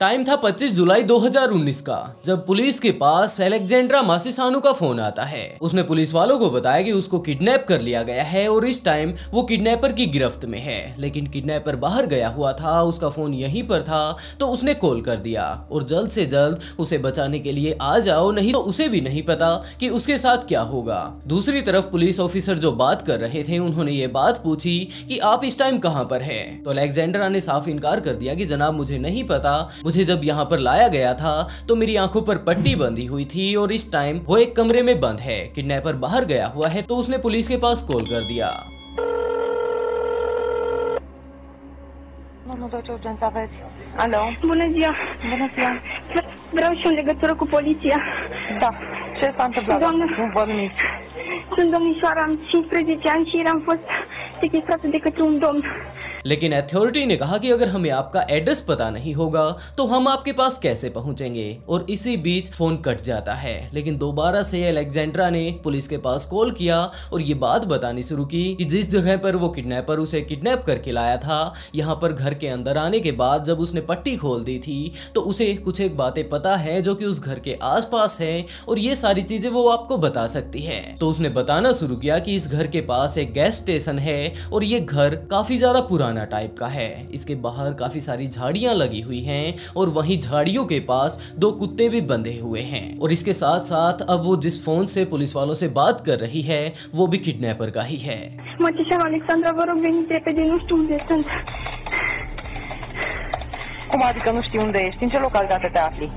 Time था 25 जुलाई 2019 का जब पुलिस के पास एलेक्जेंड्रा मासिसानू का फोन आता है उसने पुलिस वालों को बताया कि उसको किडनैप कर लिया गया है और इस टाइम वो किडनैपर की गिरफ्त में है लेकिन किडनैपर बाहर गया हुआ था उसका फोन यहीं पर था तो उसने कॉल कर दिया और जल्द से जल्द उसे बचाने के लिए आ जाओ नहीं तो उसे भी नहीं पता की उसके साथ क्या होगा दूसरी तरफ पुलिस ऑफिसर जो बात कर रहे थे उन्होंने ये बात पूछी की आप इस टाइम कहाँ पर है तो अलेक्जेंड्रा ने साफ इनकार कर दिया की जनाब मुझे नहीं पता मुझे जब यहाँ पर लाया गया था तो मेरी आंखों पर पट्टी बंधी हुई थी और इस टाइम वो एक कमरे में बंद है किडनैपर बाहर गया हुआ है तो उसने पुलिस के पास कॉल कर दिया Halo? Bună ziua! Bună ziua! Vreau și în legătură cu poliția. Da. Ce s-a întâmplat? Doamnă, nu vă nimic. Sunt domnișoara, am 15 ani și ieri am fost sequestrată de către un domn. लेकिन authority ने कहा कि अगर हमें आपका address पता नहीं होगा तो हम आपके पास कैसे पहुंचेंगे और इसी बीच फोन कट जाता है लेकिन दोबारा से अलेक्जेंड्रा ने पुलिस के पास कॉल किया और ये बात बतानी शुरू की कि जिस जगह पर वो किडनैपर उसे किडनैप करके लाया था यहाँ पर घर के अंदर आने के बाद जब उसने पट्टी खोल दी थी तो उसे कुछ एक बातें पता है जो कि उस घर के आसपास है और ये सारी चीजें वो आपको बता सकती है तो उसने बताना शुरू किया कि इस घर के पास एक गैस स्टेशन है और ये घर काफी ज्यादा पुराना पुराना टाइप का है इसके बाहर काफी सारी झाड़ियां लगी हुई हैं और वहीं झाड़ियों के पास दो कुत्ते भी बंधे हुए हैं और इसके साथ साथ अब वो जिस फोन से पुलिस वालों से बात कर रही है वो भी किडनैपर का ही है Cum adică nu știu unde ești? În ce localitate te afli?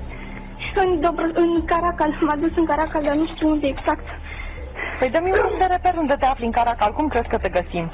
În, Dobro- în Caracal, m-a dus în Caracal, dar nu știu unde exact. Păi dă-mi un reper unde te afli în Caracal, cum crezi că te găsim?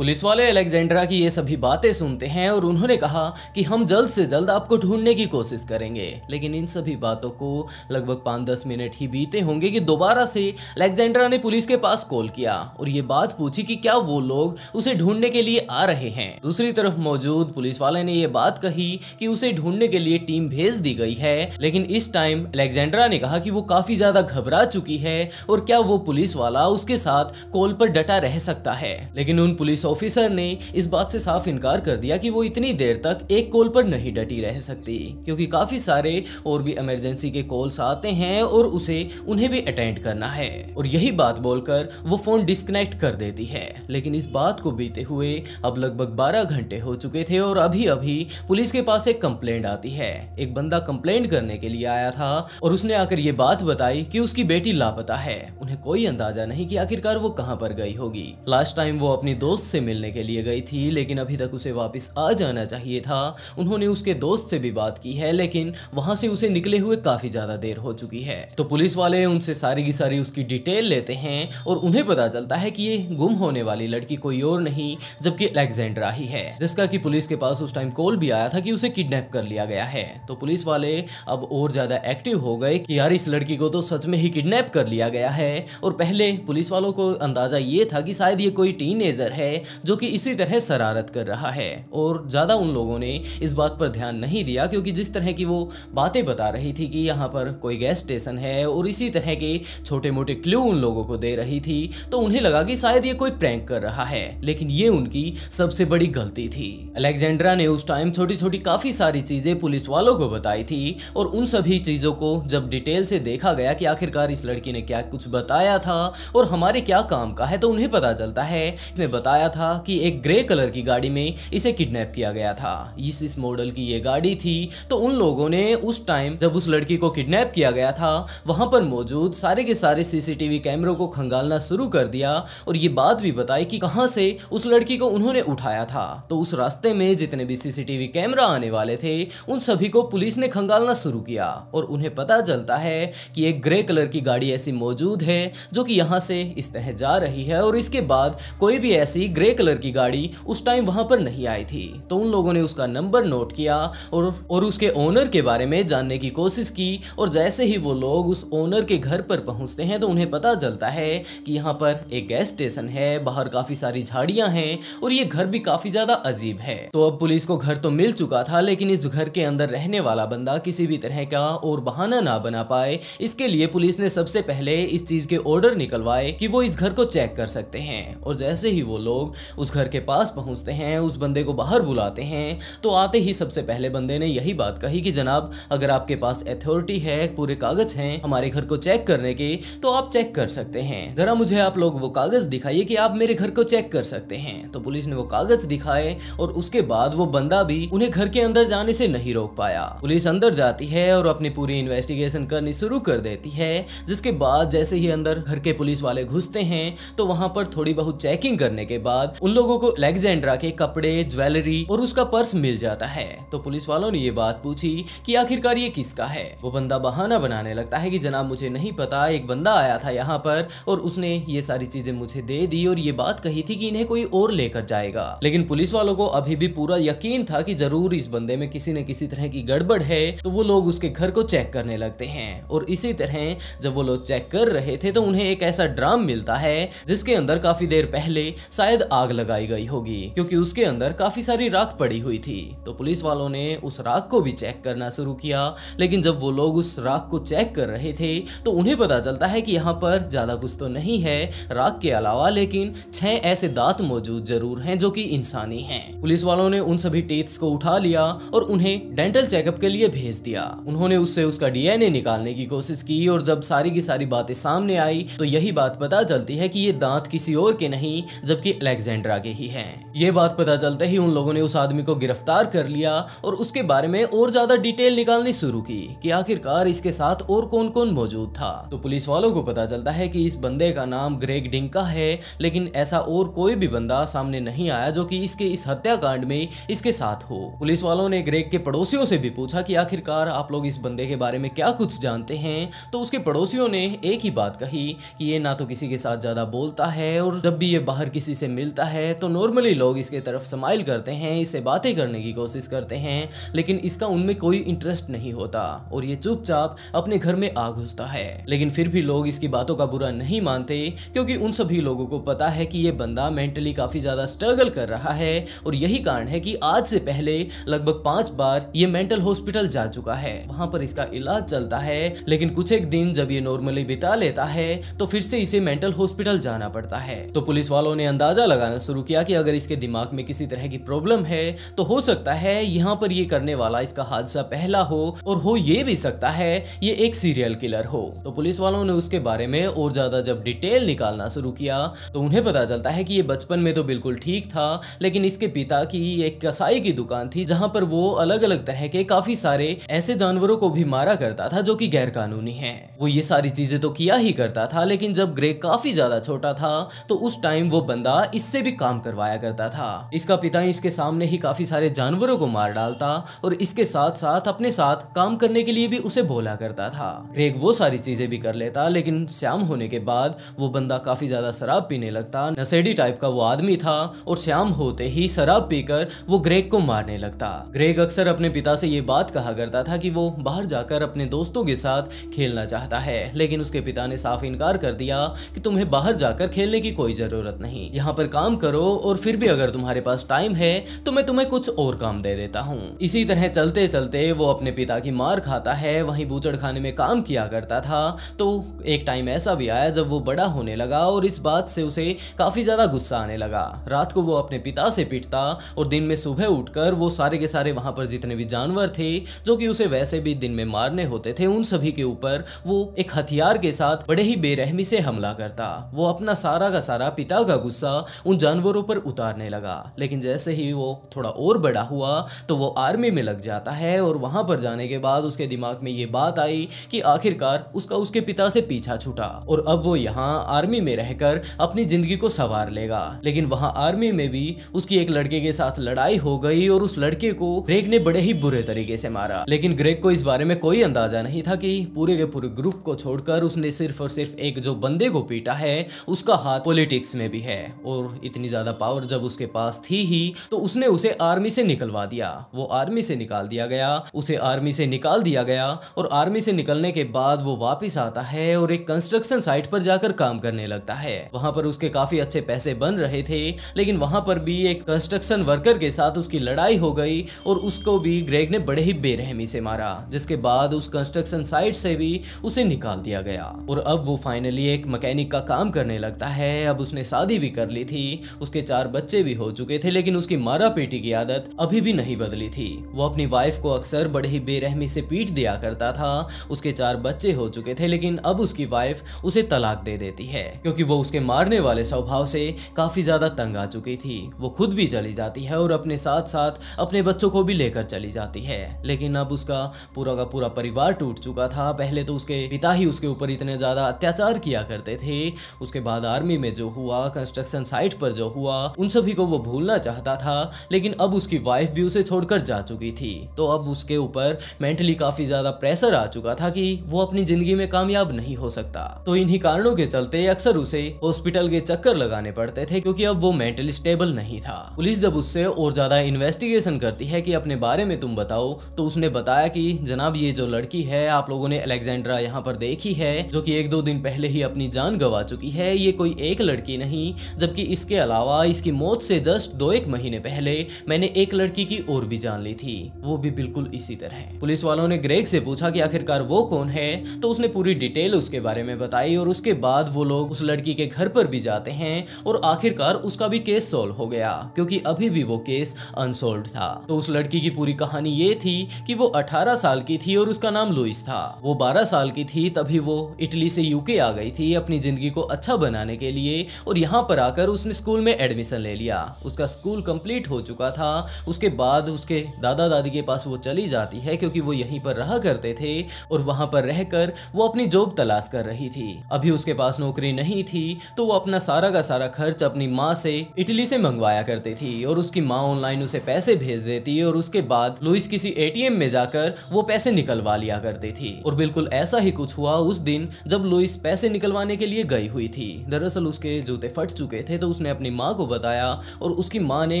Police वाले Alexandra की ये सभी बातें सुनते हैं और उन्होंने कहा कि हम जल्द से जल्द आपको ढूंढने की कोशिश करेंगे लेकिन इन सभी बातों को लगभग पाँच दस मिनट ही बीते होंगे कि दोबारा से अलेक्जेंड्रा ने पुलिस के पास कॉल किया और ये बात पूछी कि क्या वो लोग उसे ढूंढने के लिए आ रहे हैं दूसरी तरफ मौजूद पुलिस वाले ने ये बात कही कि उसे ढूंढने के लिए टीम भेज दी गई है लेकिन इस टाइम अलेक्जेंड्रा ने कहा कि वो काफी ज्यादा घबरा चुकी है और क्या वो पुलिस वाला उसके साथ कॉल पर डटा रह सकता है लेकिन उन पुलिस ऑफिसर ने इस बात से साफ इनकार कर दिया कि वो इतनी देर तक एक कॉल पर नहीं डटी रह सकती क्योंकि काफ़ी सारे और भी इमरजेंसी के कॉल्स आते हैं और उसे उन्हें भी अटेंड करना है और यही बात बोलकर वो फ़ोन डिस्कनेक्ट कर देती है लेकिन इस बात को बीते हुए अब लगभग बारह घंटे हो चुके थे और अभी अभी पुलिस के पास एक कंप्लेंट आती है एक बंदा कंप्लेंट करने के लिए आया था और उसने आकर ये बात बताई कि उसकी बेटी लापता है उन्हें कोई अंदाजा नहीं कि आखिरकार वो कहाँ पर गई होगी लास्ट टाइम वो अपनी दोस्त से से मिलने के लिए गई थी लेकिन अभी तक उसे वापस आ जाना चाहिए था उन्होंने उसके दोस्त से भी बात की है लेकिन वहां से उसे निकले हुए काफी ज्यादा देर हो चुकी है तो पुलिस वाले उनसे सारी की सारी उसकी डिटेल लेते हैं और उन्हें पता चलता है कि ये गुम होने वाली लड़की कोई और नहीं जबकि अलेक्जेंड्रा ही है जिसका की पुलिस के पास उस टाइम कॉल भी आया था कि उसे किडनेप कर लिया गया है तो पुलिस वाले अब और ज्यादा एक्टिव हो गए कि यार इस लड़की को तो सच में ही किडनेप कर लिया गया है और पहले पुलिस वालों को अंदाजा ये था कि शायद ये कोई टीन है जो कि इसी तरह शरारत कर रहा है और ज़्यादा उन लोगों ने इस बात पर ध्यान नहीं दिया क्योंकि जिस तरह की वो बातें बता रही थी कि यहाँ पर कोई गैस स्टेशन है और इसी तरह के छोटे मोटे क्ल्यू उन लोगों को दे रही थी तो उन्हें लगा कि शायद ये कोई प्रैंक कर रहा है लेकिन ये उनकी सबसे बड़ी गलती थी अलेक्जेंड्रा ने उस टाइम छोटी छोटी काफ़ी सारी चीज़ें पुलिस वालों को बताई थी और उन सभी चीज़ों को जब डिटेल से देखा गया कि आखिरकार इस लड़की ने क्या कुछ बताया था और हमारे क्या काम का है तो उन्हें पता चलता है इसने बताया था कि एक ग्रे कलर की गाड़ी में इसे किडनैप किया गया था इस इस मॉडल की ये गाड़ी थी तो उन लोगों ने उस टाइम जब उस लड़की को किडनैप किया गया था वहां पर मौजूद सारे के सारे सीसीटीवी कैमरों को खंगालना शुरू कर दिया और ये बात भी बताई कि कहां से उस लड़की को उन्होंने उठाया था तो उस रास्ते में जितने भी सीसीटीवी कैमरा आने वाले थे उन सभी को पुलिस ने खंगालना शुरू किया और उन्हें पता चलता है कि एक ग्रे कलर की गाड़ी ऐसी मौजूद है जो कि यहाँ से इस तरह जा रही है और इसके बाद कोई भी ऐसी ग्रे कलर की गाड़ी उस टाइम वहां पर नहीं आई थी तो उन लोगों ने उसका नंबर नोट किया और और उसके ओनर के बारे में जानने की कोशिश की और जैसे ही वो लोग उस ओनर के घर पर पहुंचते हैं तो उन्हें पता चलता है कि यहाँ पर एक गैस स्टेशन है बाहर काफी सारी झाड़ियां हैं और ये घर भी काफी ज्यादा अजीब है तो अब पुलिस को घर तो मिल चुका था लेकिन इस घर के अंदर रहने वाला बंदा किसी भी तरह का और बहाना ना बना पाए इसके लिए पुलिस ने सबसे पहले इस चीज के ऑर्डर निकलवाए कि वो इस घर को चेक कर सकते हैं और जैसे ही वो लोग उस घर के पास पहुंचते हैं उस बंदे को बाहर बुलाते हैं तो आते ही सबसे पहले बंदे ने यही बात कही कि जनाब अगर आपके पास अथॉरिटी है पूरे कागज हैं हमारे घर को चेक करने के तो आप चेक कर सकते हैं जरा मुझे आप लोग वो कागज दिखाइए कि आप मेरे घर को चेक कर सकते हैं तो पुलिस ने वो कागज दिखाए और उसके बाद वो बंदा भी उन्हें घर के अंदर जाने से नहीं रोक पाया पुलिस अंदर जाती है और अपनी पूरी इन्वेस्टिगेशन करनी शुरू कर देती है जिसके बाद जैसे ही अंदर घर के पुलिस वाले घुसते हैं तो वहां पर थोड़ी बहुत चेकिंग करने के बाद बाद उन लोगों को अलेक्जेंड्रा के कपड़े ज्वेलरी और उसका पर्स मिल जाता है तो पुलिस वालों ने ये बात पूछी कि आखिरकार ये किसका है वो बंदा बहाना बनाने लगता है कि जनाब मुझे नहीं पता एक बंदा आया था यहाँ पर और उसने ये सारी चीजें मुझे दे दी और ये बात कही थी कि इन्हें कोई और लेकर जाएगा लेकिन पुलिस वालों को अभी भी पूरा यकीन था कि जरूर इस बंदे में किसी न किसी तरह की गड़बड़ है तो वो लोग उसके घर को चेक करने लगते हैं और इसी तरह जब वो लोग चेक कर रहे थे तो उन्हें एक ऐसा ड्राम मिलता है जिसके अंदर काफी देर पहले शायद आग लगाई गई होगी क्योंकि उसके अंदर काफी सारी राख पड़ी हुई थी तो पुलिस वालों ने उस राख को भी चेक करना शुरू किया लेकिन जब वो लोग उस राख को चेक कर रहे थे तो उन्हें पता चलता है कि यहाँ पर ज्यादा कुछ तो नहीं है राख के अलावा लेकिन छह ऐसे दांत मौजूद जरूर हैं जो कि इंसानी हैं पुलिस वालों ने उन सभी टेथ्स को उठा लिया और उन्हें डेंटल चेकअप के लिए भेज दिया उन्होंने उससे उसका डीएनए निकालने की कोशिश की और जब सारी की सारी बातें सामने आई तो यही बात पता चलती है कि ये दांत किसी और के नहीं जबकि अलेक्जेंड्रा के ही हैं ये बात पता चलते ही उन लोगों ने उस आदमी को गिरफ्तार कर लिया और उसके बारे में और ज्यादा डिटेल निकालनी शुरू की कि आखिरकार इसके साथ और कौन कौन मौजूद था तो पुलिस वालों को पता चलता है कि इस बंदे का नाम ग्रेग डिंका है लेकिन ऐसा और कोई भी बंदा सामने नहीं आया जो कि इसके इस हत्याकांड में इसके साथ हो पुलिस वालों ने ग्रेग के पड़ोसियों से भी पूछा कि आखिरकार आप लोग इस बंदे के बारे में क्या कुछ जानते हैं तो उसके पड़ोसियों ने एक ही बात कही कि ये ना तो किसी के साथ ज्यादा बोलता है और जब भी ये बाहर किसी से मिल मिलता है तो नॉर्मली लोग इसके तरफ समाइल करते हैं इससे बातें करने की कोशिश करते हैं लेकिन इसका उनमें कोई इंटरेस्ट नहीं होता और ये चुपचाप अपने घर में आ घुसता है लेकिन फिर भी लोग इसकी बातों का बुरा नहीं मानते क्योंकि उन सभी लोगों को पता है कि ये बंदा मेंटली काफ़ी ज़्यादा स्ट्रगल कर रहा है और यही कारण है कि आज से पहले लगभग पाँच बार ये मेंटल हॉस्पिटल जा चुका है वहाँ पर इसका इलाज चलता है लेकिन कुछ एक दिन जब ये नॉर्मली बिता लेता है तो फिर से इसे मेंटल हॉस्पिटल जाना पड़ता है तो पुलिस वालों ने अंदाजा लगाना शुरू किया कि अगर इसके दिमाग में किसी तरह की प्रॉब्लम है तो हो सकता है यहाँ पर ये करने वाला इसका हादसा पहला हो और हो ये भी सकता है ये एक सीरियल किलर हो तो पुलिस वालों ने उसके बारे में और ज्यादा जब डिटेल निकालना शुरू किया तो उन्हें पता चलता है कि ये बचपन में तो बिल्कुल ठीक था लेकिन इसके पिता की एक कसाई की दुकान थी जहाँ पर वो अलग अलग तरह के काफी सारे ऐसे जानवरों को भी मारा करता था जो की गैर कानूनी है वो ये सारी चीजें तो किया ही करता था लेकिन जब ग्रे काफी ज्यादा छोटा था तो उस टाइम वो बंदा इससे भी काम करवाया करता था इसका पिता इसके सामने ही काफी सारे जानवरों को मार डालता और इसके साथ साथ अपने साथ काम करने के लिए भी उसे बोला करता था रेग वो सारी चीजें भी कर लेता लेकिन श्याम होने के बाद वो बंदा काफी ज्यादा शराब पीने लगता नशेड़ी टाइप का वो आदमी था और श्याम होते ही शराब पीकर वो ग्रेग को मारने लगता ग्रेग अक्सर अपने पिता से ये बात कहा करता था कि वो बाहर जाकर अपने दोस्तों के साथ खेलना चाहता है लेकिन उसके पिता ने साफ इनकार कर दिया कि तुम्हें बाहर जाकर खेलने की कोई जरूरत नहीं यहाँ पर काम करो और फिर भी अगर तुम्हारे पास टाइम है तो मैं तुम्हें कुछ और काम दे देता हूँ इसी तरह चलते चलते वो अपने पिता की मार खाता है वहीं खाने में काम किया करता था तो एक टाइम ऐसा भी आया जब वो बड़ा होने लगा और इस बात से उसे काफ़ी ज़्यादा गुस्सा आने लगा रात को वो अपने पिता से पिटता और दिन में सुबह उठकर वो सारे के सारे वहाँ पर जितने भी जानवर थे जो कि उसे वैसे भी दिन में मारने होते थे उन सभी के ऊपर वो एक हथियार के साथ बड़े ही बेरहमी से हमला करता वो अपना सारा का सारा पिता का गुस्सा उन जानवरों पर उतारने लगा लेकिन जैसे ही वो थोड़ा और बड़ा हुआ तो वो आर्मी में लग जाता है और वहां पर जाने के बाद उसके दिमाग में ये बात आई कि आखिरकार उसका उसके पिता से पीछा छूटा और अब वो यहाँ आर्मी में रहकर अपनी जिंदगी को संवार लेगा लेकिन वहाँ आर्मी में भी उसकी एक लड़के के साथ लड़ाई हो गई और उस लड़के को ग्रेग ने बड़े ही बुरे तरीके से मारा लेकिन ग्रेग को इस बारे में कोई अंदाजा नहीं था कि पूरे के पूरे ग्रुप को छोड़कर उसने सिर्फ और सिर्फ एक जो बंदे को पीटा है उसका हाथ पॉलिटिक्स में भी है और इतनी ज़्यादा पावर जब उसके पास थी ही तो उसने उसे आर्मी से निकलवा दिया वो आर्मी से निकाल दिया गया उसे आर्मी से निकाल दिया गया और आर्मी से निकलने के बाद वो वापस आता है और एक कंस्ट्रक्शन साइट पर जाकर काम करने लगता है वहां पर उसके काफी अच्छे पैसे बन रहे थे लेकिन वहां पर भी एक कंस्ट्रक्शन वर्कर के साथ उसकी लड़ाई हो गई और उसको भी ग्रेग ने बड़े ही बेरहमी से मारा जिसके बाद उस कंस्ट्रक्शन साइट से भी उसे निकाल दिया गया और अब वो फाइनली एक मैकेनिक का काम करने लगता है अब उसने शादी भी कर ली थी थी उसके चार बच्चे भी हो चुके थे लेकिन उसकी मारा पीटी की आदत अभी भी नहीं बदली थी वो अपनी वाइफ को अक्सर बड़े ही बेरहमी से पीट दिया करता था उसके चार बच्चे हो चुके थे लेकिन अब उसकी वाइफ उसे तलाक दे देती है क्योंकि वो उसके मारने वाले स्वभाव से काफी ज्यादा तंग आ चुकी थी वो खुद भी चली जाती है और अपने साथ साथ अपने बच्चों को भी लेकर चली जाती है लेकिन अब उसका पूरा का पूरा परिवार टूट चुका था पहले तो उसके पिता ही उसके ऊपर इतने ज्यादा अत्याचार किया करते थे उसके बाद आर्मी में जो हुआ कंस्ट्रक्शन साइट नाइट पर जो हुआ उन सभी को वो भूलना चाहता था लेकिन अब उसकी वाइफ भी उसे छोड़कर जा चुकी थी तो अब उसके ऊपर मेंटली काफी ज्यादा प्रेशर आ चुका था कि वो अपनी जिंदगी में कामयाब नहीं हो सकता तो इन्हीं कारणों के चलते अक्सर उसे हॉस्पिटल के चक्कर लगाने पड़ते थे क्योंकि अब वो मेंटली स्टेबल नहीं था पुलिस जब उससे और ज्यादा इन्वेस्टिगेशन करती है कि अपने बारे में तुम बताओ तो उसने बताया कि जनाब ये जो लड़की है आप लोगों ने अलेक्जेंड्रा यहाँ पर देखी है जो कि एक दो दिन पहले ही अपनी जान गवा चुकी है ये कोई एक लड़की नहीं जबकि इस इसके अलावा इसकी मौत से जस्ट दो एक महीने पहले मैंने एक लड़की की और भी जान ली थी वो भी बिल्कुल इसी तरह पुलिस वालों ने ग्रेग से पूछा कि आखिरकार वो कौन है तो उसने पूरी डिटेल उसके बारे में बताई और उसके बाद वो लोग उस लड़की के घर पर भी जाते हैं और आखिरकार उसका भी केस सोल्व हो गया क्योंकि अभी भी वो केस अनसोल्व था तो उस लड़की की पूरी कहानी ये थी कि वो 18 साल की थी और उसका नाम लुइस था वो 12 साल की थी तभी वो इटली से यूके आ गई थी अपनी जिंदगी को अच्छा बनाने के लिए और यहाँ पर आकर उसने उसने स्कूल में एडमिशन ले लिया उसका स्कूल कंप्लीट हो चुका था उसके बाद उसके दादा दादी के पास वो चली जाती है क्योंकि वो यहीं पर रहा करते थे और वहां पर रहकर वो अपनी जॉब तलाश कर रही थी अभी उसके पास नौकरी नहीं थी तो वो अपना सारा का सारा खर्च अपनी माँ से इटली से मंगवाया करती थी और उसकी माँ ऑनलाइन उसे पैसे भेज देती और उसके बाद लुइस किसी ए में जाकर वो पैसे निकलवा लिया करती थी और बिल्कुल ऐसा ही कुछ हुआ उस दिन जब लुइस पैसे निकलवाने के लिए गई हुई थी दरअसल उसके जूते फट चुके थे तो उसने अपनी माँ को बताया और उसकी माँ ने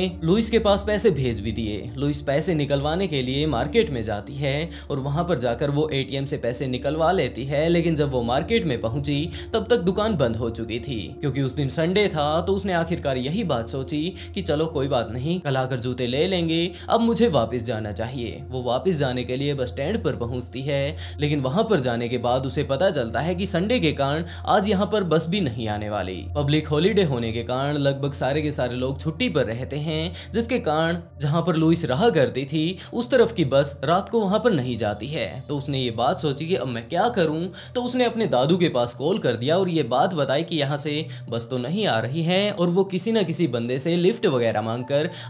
लुइस के पास पैसे भेज भी दिए लुइस पैसे निकलवाने के लिए मार्केट में जाती है और वहाँ पर जाकर वो एटीएम से पैसे निकलवा लेती है लेकिन जब वो मार्केट में पहुंची तब तक दुकान बंद हो चुकी थी क्योंकि उस दिन संडे था तो उसने आखिरकार यही बात सोची कि चलो कोई बात नहीं कल आकर जूते ले लेंगे अब मुझे वापस जाना चाहिए वो वापस जाने के लिए बस स्टैंड पर पहुंचती है लेकिन वहां पर जाने के बाद उसे पता चलता है कि संडे के कारण आज यहाँ पर बस भी नहीं आने वाली पब्लिक हॉलीडे होने के कारण कारण लगभग सारे के सारे लोग छुट्टी पर रहते हैं जिसके कारण जहां पर लुइस रहा करती थी उस तरफ की बस रात को वहां पर नहीं जाती है तो उसने ये बात सोची कि अब मैं क्या करूं तो उसने अपने दादू के पास कॉल कर दिया और ये बात बताई कि यहाँ से बस तो नहीं आ रही है और वो किसी न किसी बंदे से लिफ्ट वगैरह मांग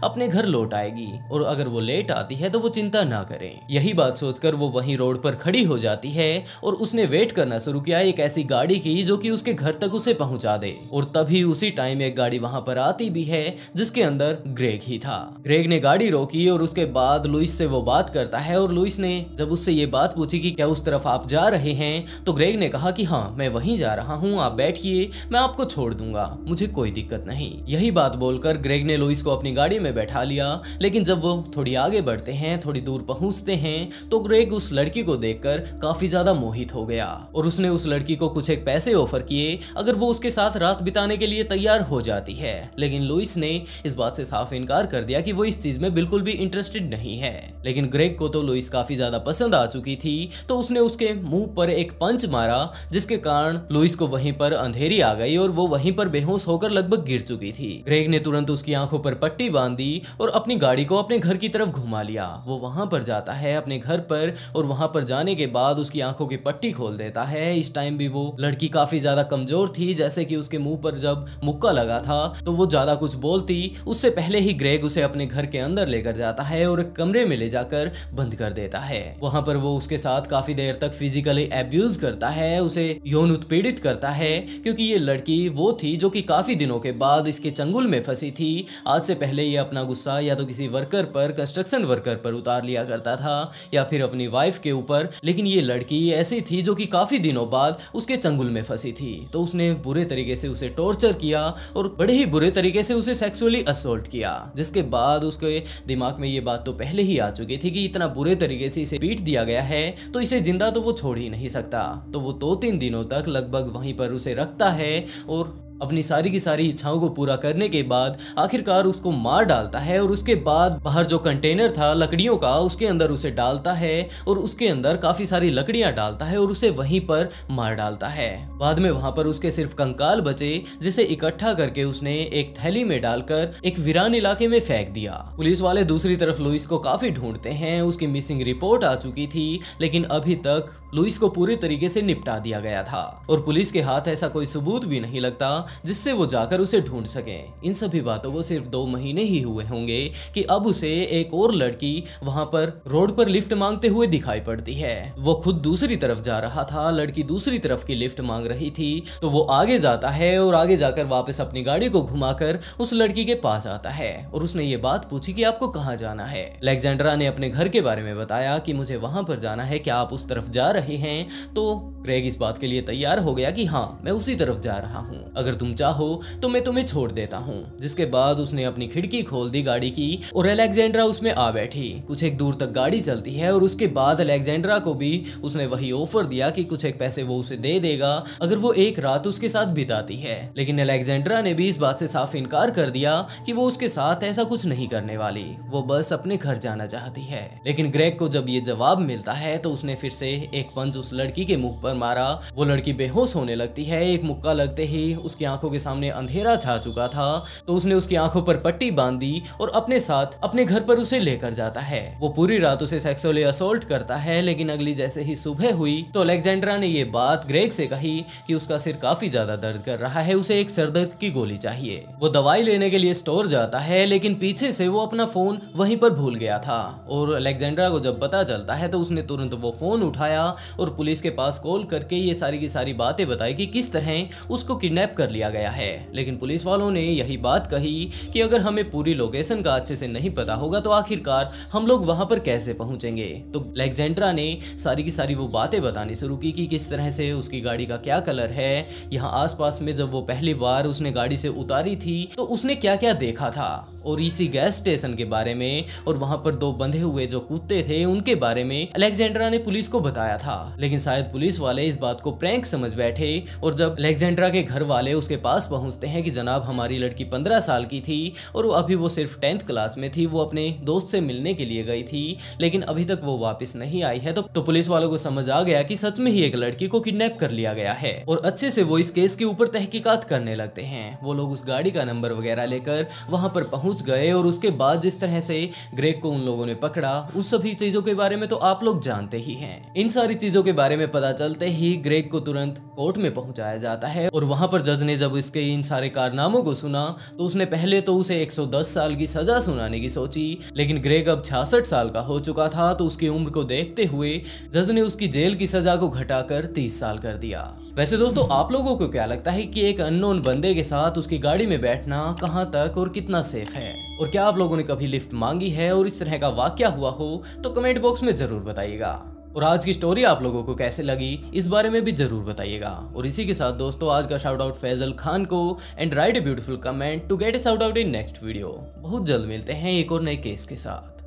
अपने घर लौट आएगी और अगर वो लेट आती है तो वो चिंता ना करें यही बात सोचकर वो वहीं रोड पर खड़ी हो जाती है और उसने वेट करना शुरू किया एक ऐसी गाड़ी की जो कि उसके घर तक उसे पहुंचा दे और तभी उसी टाइम एक गाड़ी वहां पर आती भी है जिसके अंदर ग्रेग ही था ग्रेग ने गाड़ी रोकी और उसके बाद लुइस से वो बात करता है और लुइस ने जब उससे ये बात पूछी कि क्या उस तरफ आप जा रहे हैं तो ग्रेग ने कहा कि हाँ मैं वहीं जा रहा हूँ आप बैठिए मैं आपको छोड़ दूंगा मुझे कोई दिक्कत नहीं यही बात बोलकर ग्रेग ने लुइस को अपनी गाड़ी में बैठा लिया लेकिन जब वो थोड़ी आगे बढ़ते हैं थोड़ी दूर पहुंचते हैं तो ग्रेग उस लड़की को देख काफी ज्यादा मोहित हो गया और उसने उस लड़की को कुछ एक पैसे ऑफर किए अगर वो उसके साथ रात बिताने के लिए तैयार हो जाए जाती है लेकिन लुइस ने इस बात से साफ इनकार कर दिया कि वो इस चीज में बिल्कुल भी इंटरेस्टेड नहीं है लेकिन ग्रेग को तो लुइस काफी ज्यादा पसंद आ चुकी थी तो उसने उसके मुंह पर एक पंच मारा जिसके कारण लुइस को वहीं पर अंधेरी आ गई और वो वहीं पर बेहोश होकर लगभग गिर चुकी थी ग्रेग ने तुरंत उसकी आंखों पर पट्टी बांध दी और अपनी गाड़ी को अपने घर की तरफ घुमा लिया वो वहां पर जाता है अपने घर पर और वहां पर जाने के बाद उसकी आंखों की पट्टी खोल देता है इस टाइम भी वो लड़की काफी ज्यादा कमजोर थी जैसे कि उसके मुंह पर जब मुक्का लगा था तो वो ज्यादा कुछ बोलती उससे पहले ही ग्रेग उसे अपने घर के अंदर लेकर जाता है और कमरे में ले जाकर बंद कर देता है वहां पर वो उसके साथ काफी देर तक फिजिकली एब्यूज करता है उसे यौन उत्पीड़ित करता है क्योंकि ये लड़की वो थी जो की काफी दिनों के बाद इसके चंगुल में फंसी थी आज से पहले ये अपना गुस्सा या तो किसी वर्कर पर कंस्ट्रक्शन वर्कर पर उतार लिया करता था या फिर अपनी वाइफ के ऊपर लेकिन ये लड़की ऐसी थी जो कि काफी दिनों बाद उसके चंगुल में फंसी थी तो उसने बुरे तरीके से उसे टॉर्चर किया और बड़े ही बुरे तरीके से उसे सेक्सुअली असोल्ट किया जिसके बाद उसके दिमाग में ये बात तो पहले ही आ चुकी थी कि इतना बुरे तरीके से इसे पीट दिया गया है तो इसे जिंदा तो वो छोड़ ही नहीं सकता तो वो दो तो तीन दिनों तक लगभग वहीं पर उसे रखता है और अपनी सारी की सारी इच्छाओं को पूरा करने के बाद आखिरकार उसको मार डालता है और उसके बाद बाहर जो कंटेनर था लकड़ियों का उसके अंदर उसे डालता है और उसके अंदर काफी सारी लकड़ियां डालता है और उसे वहीं पर मार डालता है बाद में वहां पर उसके सिर्फ कंकाल बचे जिसे इकट्ठा करके उसने एक थैली में डालकर एक वीरान इलाके में फेंक दिया पुलिस वाले दूसरी तरफ लुइस को काफी ढूंढते हैं उसकी मिसिंग रिपोर्ट आ चुकी थी लेकिन अभी तक लुइस को पूरी तरीके से निपटा दिया गया था और पुलिस के हाथ ऐसा कोई सबूत भी नहीं लगता जिससे वो जाकर उसे ढूंढ सके इन सभी बातों को सिर्फ दो महीने ही हुए होंगे कि अब उसे एक और लड़की वहां पर रोड पर लिफ्ट मांगते हुए दिखाई पड़ती है वो खुद दूसरी तरफ जा रहा था लड़की दूसरी तरफ की लिफ्ट मांग रही थी तो वो आगे जाता है और आगे जाकर वापस अपनी गाड़ी को घुमाकर उस लड़की के पास आता है और उसने ये बात पूछी कि आपको कहाँ जाना है अलेक्जेंड्रा ने अपने घर के बारे में बताया कि मुझे वहां पर जाना है क्या आप उस तरफ जा रहे हैं तो क्रेग इस बात के लिए तैयार हो गया कि हाँ मैं उसी तरफ जा रहा हूँ अगर तुम चाहो तो मैं तुम्हें छोड़ देता हूँ जिसके बाद उसने अपनी खिड़की खोल दी गाड़ी की और अलेक्जेंड्रा उसमें आ बैठी कुछ एक दूर तक गाड़ी चलती है और उसके बाद अलेक्जेंड्रा को भी उसने वही ऑफर दिया कि कुछ एक पैसे वो उसे दे देगा अगर वो एक रात उसके साथ बिताती है लेकिन अलेक्जेंड्रा ने भी इस बात से साफ इनकार कर दिया कि वो उसके साथ ऐसा कुछ नहीं करने वाली वो बस अपने घर जाना चाहती है लेकिन ग्रेग को जब ये जवाब मिलता है तो उसने फिर से एक पंच उस लड़की के मुंह पर मारा वो लड़की बेहोश होने लगती है एक मुक्का लगते ही उसकी आंखों के सामने अंधेरा छा चुका था तो उसने उसकी आंखों पर पट्टी बांध दी और अपने साथ अपने घर पर उसे लेकर जाता है वो पूरी रात उसे सेक्सुअली असोल्ट करता है लेकिन अगली जैसे ही सुबह हुई तो अलेक्जेंड्रा ने ये बात ग्रेग से कही कि उसका सिर काफी ज्यादा दर्द कर रहा है उसे एक सरदर्द की गोली चाहिए वो दवाई लेने के लिए स्टोर जाता है लेकिन पीछे से वो अपना फोन वहीं पर भूल गया था और अलेक्जेंड्रा को जब पता चलता है तो उसने तुरंत वो फोन उठाया और पुलिस के पास कॉल करके ये सारी की सारी बातें बताई कि किस तरह उसको किडनैप कर लिया लिया गया है लेकिन पुलिस वालों ने यही बात कही कि अगर हमें पूरी लोकेशन का अच्छे से नहीं पता होगा तो आखिरकार हम लोग वहां पर कैसे पहुंचेंगे तो अलेक्जेंड्रा ने सारी की सारी वो बातें बतानी शुरू की कि किस तरह से उसकी गाड़ी का क्या कलर है यहाँ आसपास में जब वो पहली बार उसने गाड़ी से उतारी थी तो उसने क्या क्या देखा था और इसी गैस स्टेशन के बारे में और वहां पर दो बंधे हुए जो कुत्ते थे उनके बारे में अलेक्जेंड्रा ने पुलिस को बताया था लेकिन शायद पुलिस वाले इस बात को प्रैंक समझ बैठे और जब अलेक्जेंड्रा के घर वाले उसके पास पहुंचते हैं कि जनाब हमारी लड़की पंद्रह साल की थी और वो अभी वो सिर्फ टेंथ क्लास में थी वो अपने दोस्त से मिलने के लिए गई थी लेकिन अभी तक वो वापिस नहीं आई है तो, तो पुलिस वालों को समझ आ गया कि सच में ही एक लड़की को किडनेप कर लिया गया है और अच्छे से वो इस केस के ऊपर तहकीकात करने लगते हैं वो लोग उस गाड़ी का नंबर वगैरह लेकर वहां पर पहुंच पहुंच गए और उसके बाद जिस तरह से ग्रेग को उन लोगों ने पकड़ा उस सभी चीज़ों के बारे में तो आप लोग जानते ही हैं इन सारी चीज़ों के बारे में पता चलते ही ग्रेग को तुरंत कोर्ट में पहुंचाया जाता है और वहां पर जज ने जब उसके इन सारे कारनामों को सुना तो उसने पहले तो उसे एक साल की सजा सुनाने की सोची लेकिन ग्रेग अब छियासठ साल का हो चुका था तो उसकी उम्र को देखते हुए जज ने उसकी जेल की सजा को घटाकर तीस साल कर दिया वैसे दोस्तों आप लोगों को क्या लगता है कि एक अननोन बंदे के साथ उसकी गाड़ी में बैठना कहाँ तक और कितना सेफ है और क्या आप लोगों ने कभी लिफ्ट मांगी है और इस तरह का वाक्य हुआ हो तो कमेंट बॉक्स में जरूर बताइएगा और आज की स्टोरी आप लोगों को कैसे लगी इस बारे में भी जरूर बताइएगा और इसी के साथ दोस्तों आज का शाउट आउट फैजल खान को and write a beautiful comment to get a shout out in next video बहुत जल्द मिलते हैं एक और नए केस के साथ